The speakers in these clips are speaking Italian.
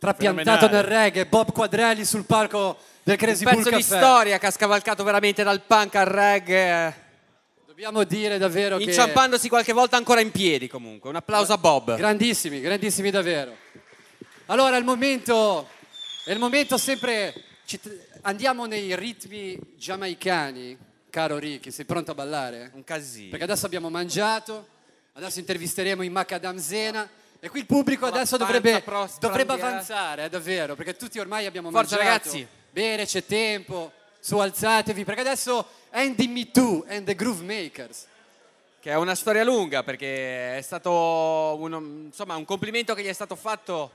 trapiantato nel reggae, Bob Quadrelli sul palco del Crazy Bull Un pezzo Bull di Caffè. storia che ha scavalcato veramente dal punk al reggae. Dobbiamo dire davvero che... Inciampandosi qualche volta ancora in piedi comunque. Un applauso a Bob. Grandissimi, grandissimi davvero. Allora è il momento, è il momento sempre... Andiamo nei ritmi giamaicani, caro Ricky, sei pronto a ballare? Un casino. Perché adesso abbiamo mangiato, adesso intervisteremo i Macadam Zena e qui il pubblico adesso dovrebbe, dovrebbe avanzare, eh, davvero, perché tutti ormai abbiamo Forza, mangiato. ragazzi. Bene, c'è tempo, su alzatevi, perché adesso Andy Me Too and the Groove Makers. Che è una storia lunga, perché è stato uno, insomma, un complimento che gli è stato fatto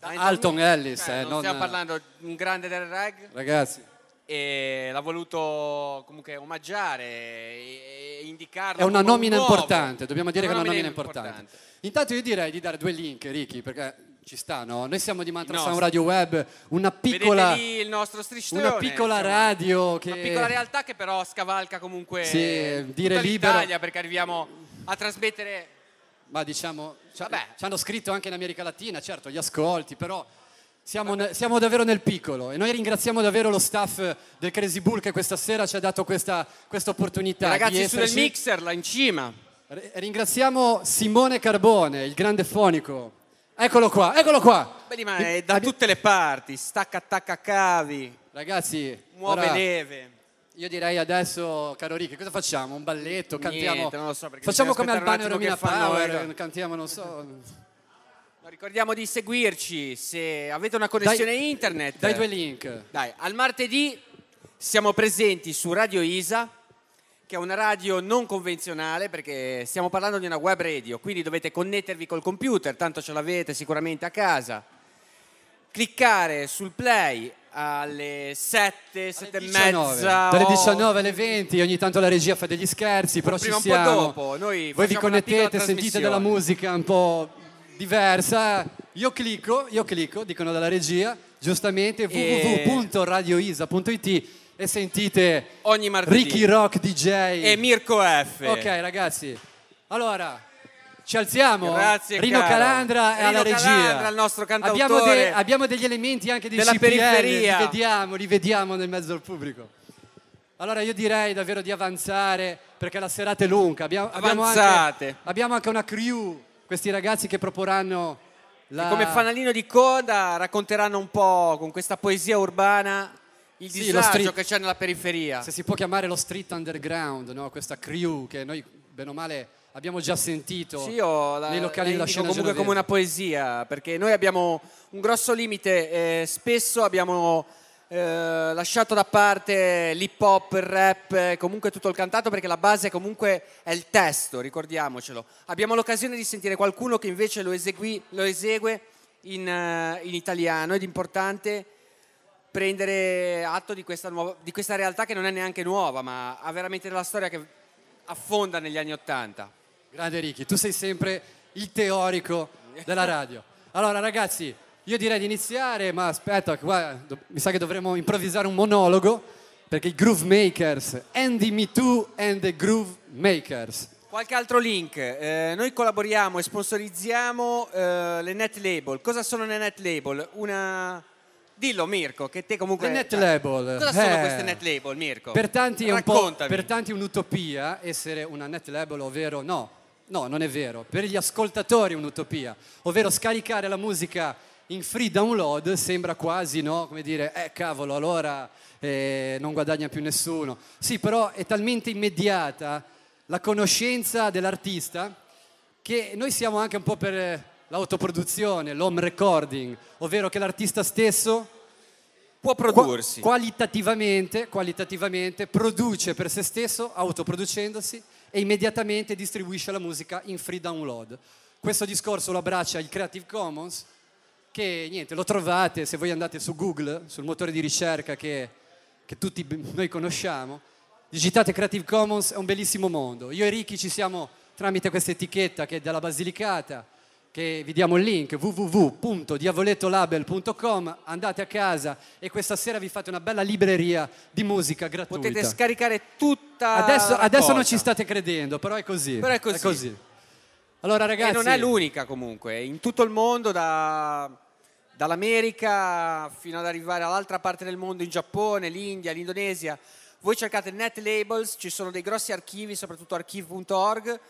da Alton cioè, Ellis. Eh, non, non stiamo parlando di un grande del rag. Ragazzi e l'ha voluto comunque omaggiare e indicarlo. È una nomina un importante, dobbiamo dire che è una nomina importante. importante. Intanto io direi di dare due link, Ricky, perché ci sta, no? Noi siamo di Mantra Sound Radio Web, una piccola, una piccola radio, che... una piccola realtà che però scavalca comunque sì, dire libero. l'Italia perché arriviamo a trasmettere... Ma diciamo, Vabbè. ci hanno scritto anche in America Latina, certo, gli ascolti, però siamo, siamo, davvero nel piccolo e noi ringraziamo davvero lo staff del Crazy Bull che questa sera ci ha dato questa, opportunità. I ragazzi sul mixer là in cima. Ringraziamo Simone Carbone, il grande fonico. Eccolo qua, eccolo qua. Beh, ma è da tutte le parti, stacca, attacca, cavi. Ragazzi, muove ora, neve. Io direi adesso, caro Ricky, cosa facciamo? Un balletto? Cantiamo? Niente, so, facciamo come Albano e Romina Power, cantiamo, non so ricordiamo di seguirci se avete una connessione dai, internet. Dai due link. Dai, al martedì siamo presenti su Radio Isa, che è una radio non convenzionale perché stiamo parlando di una web radio, quindi dovete connettervi col computer, tanto ce l'avete sicuramente a casa. Cliccare sul play alle 7, 7 e mezza, dalle 19 alle 20 ogni tanto la regia fa degli scherzi però prima ci siamo un po' dopo noi voi vi connettete sentite della musica un po' diversa. Io clicco, io clicco, dicono dalla regia, giustamente e... www.radioisa.it e sentite ogni martedì Ricky Rock DJ e Mirko F. Ok, ragazzi. Allora, ci alziamo. Grazie, Rino caro. Calandra e alla regia. Calandra, il nostro cantautore. Abbiamo, de- abbiamo degli elementi anche di della CPL, periferia. Li vediamo, li vediamo nel mezzo del pubblico. Allora io direi davvero di avanzare perché la serata è lunga. Abbiamo, abbiamo, anche, abbiamo anche, una crew questi ragazzi che proporranno la... come fanalino di coda racconteranno un po' con questa poesia urbana il sì, disagio street... che c'è nella periferia. Se si può chiamare lo street underground, no? questa crew che noi, bene o male, abbiamo già sentito sì, la, nei locali della scena comunque genovese. come una poesia, perché noi abbiamo un grosso limite, eh, spesso abbiamo eh, lasciato da parte l'hip hop, il rap, eh, comunque tutto il cantato perché la base comunque è il testo, ricordiamocelo. Abbiamo l'occasione di sentire qualcuno che invece lo, esegui, lo esegue in, eh, in, italiano ed è importante prendere atto di questa, nuova, di questa realtà che non è neanche nuova ma ha veramente della storia che affonda negli anni Ottanta. Grande Ricky, tu sei sempre il teorico della radio. Allora ragazzi, io direi di iniziare, ma aspetta, qua mi sa che dovremmo improvvisare un monologo perché i Groove Makers, Andy Me Too and the Groove Makers. Qualche altro link, eh, noi collaboriamo e sponsorizziamo eh, le net label. Cosa sono le net label? Una... Dillo Mirko, che te comunque... Le net label. Cosa sono eh. queste net label, Mirko? Per tanti, è un po', per tanti è un'utopia essere una net label, ovvero no, no, non è vero. Per gli ascoltatori è un'utopia, ovvero scaricare la musica in free download sembra quasi, no, come dire, eh cavolo, allora eh, non guadagna più nessuno. Sì, però è talmente immediata la conoscenza dell'artista che noi siamo anche un po' per l'autoproduzione, l'home recording, ovvero che l'artista stesso può prodursi qualitativamente, qualitativamente produce per se stesso autoproducendosi e immediatamente distribuisce la musica in free download. Questo discorso lo abbraccia il Creative Commons che niente, lo trovate se voi andate su Google, sul motore di ricerca che, che tutti noi conosciamo, digitate Creative Commons, è un bellissimo mondo. Io e Ricky ci siamo tramite questa etichetta che è della Basilicata, che vi diamo il link www.diavolettolabel.com, andate a casa e questa sera vi fate una bella libreria di musica gratuita. Potete scaricare tutta... Adesso, adesso non ci state credendo, però è così. Però è così. È così. Allora, ragazzi... E non è l'unica comunque, in tutto il mondo, da, dall'America fino ad arrivare all'altra parte del mondo, in Giappone, l'India, l'Indonesia, voi cercate net labels, ci sono dei grossi archivi, soprattutto archive.org,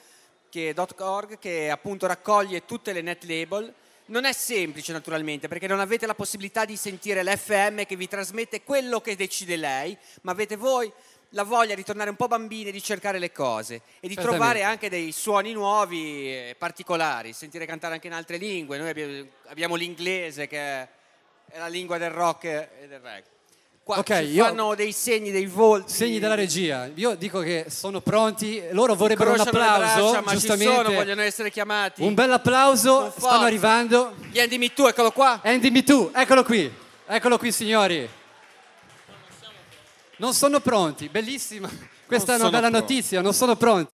che, .org, che appunto raccoglie tutte le net label. Non è semplice naturalmente perché non avete la possibilità di sentire l'FM che vi trasmette quello che decide lei, ma avete voi la voglia di tornare un po' bambini, e di cercare le cose e di trovare anche dei suoni nuovi e particolari, sentire cantare anche in altre lingue. Noi abbiamo l'inglese che è la lingua del rock e del reggae. Qua okay, ci fanno dei segni, dei volti. Segni della regia. Io dico che sono pronti. Loro vorrebbero un applauso. Braccia, ma giustamente. Sono, vogliono essere chiamati. Un bel applauso. Stanno arrivando. Gli Andy Me Too, eccolo qua. Andy Me Too, eccolo qui. Eccolo qui, signori. Non sono pronti, bellissima. Questa è una bella pronti. notizia, non sono pronti.